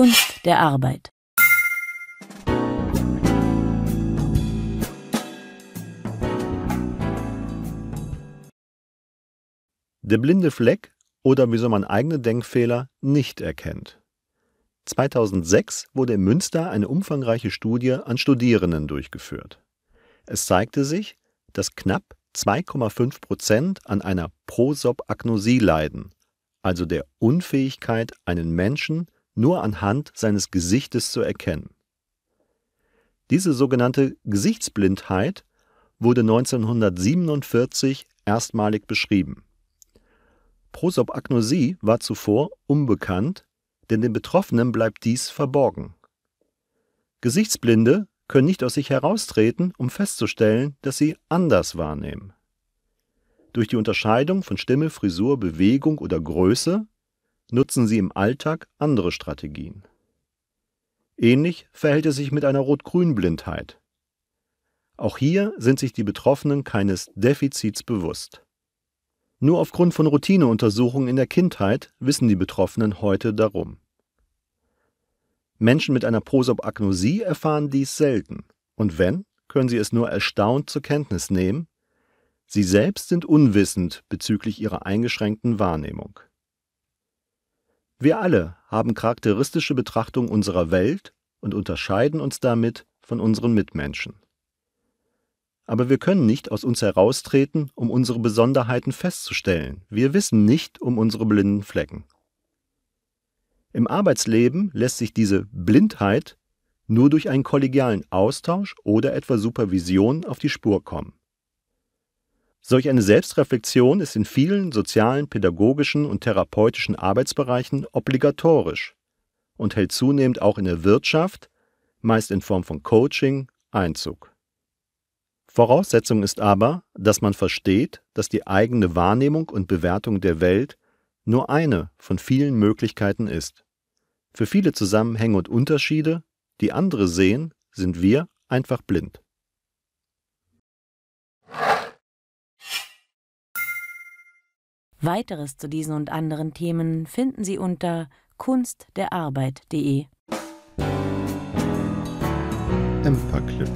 Kunst der Arbeit. Der blinde Fleck oder wieso man eigene Denkfehler nicht erkennt. 2006 wurde in Münster eine umfangreiche Studie an Studierenden durchgeführt. Es zeigte sich, dass knapp 2,5 Prozent an einer Prosopagnosie leiden, also der Unfähigkeit, einen Menschen nur anhand seines Gesichtes zu erkennen. Diese sogenannte Gesichtsblindheit wurde 1947 erstmalig beschrieben. Prosopagnosie war zuvor unbekannt, denn den Betroffenen bleibt dies verborgen. Gesichtsblinde können nicht aus sich heraustreten, um festzustellen, dass sie anders wahrnehmen. Durch die Unterscheidung von Stimme, Frisur, Bewegung oder Größe nutzen sie im Alltag andere Strategien. Ähnlich verhält es sich mit einer Rot-Grün-Blindheit. Auch hier sind sich die Betroffenen keines Defizits bewusst. Nur aufgrund von Routineuntersuchungen in der Kindheit wissen die Betroffenen heute darum. Menschen mit einer Prosopagnosie erfahren dies selten, und wenn, können sie es nur erstaunt zur Kenntnis nehmen, sie selbst sind unwissend bezüglich ihrer eingeschränkten Wahrnehmung. Wir alle haben charakteristische Betrachtung unserer Welt und unterscheiden uns damit von unseren Mitmenschen. Aber wir können nicht aus uns heraustreten, um unsere Besonderheiten festzustellen. Wir wissen nicht um unsere blinden Flecken. Im Arbeitsleben lässt sich diese Blindheit nur durch einen kollegialen Austausch oder etwa Supervision auf die Spur kommen. Solch eine Selbstreflexion ist in vielen sozialen, pädagogischen und therapeutischen Arbeitsbereichen obligatorisch und hält zunehmend auch in der Wirtschaft, meist in Form von Coaching, Einzug. Voraussetzung ist aber, dass man versteht, dass die eigene Wahrnehmung und Bewertung der Welt nur eine von vielen Möglichkeiten ist. Für viele Zusammenhänge und Unterschiede, die andere sehen, sind wir einfach blind. Weiteres zu diesen und anderen Themen finden Sie unter kunstderarbeit.de. Empaclip.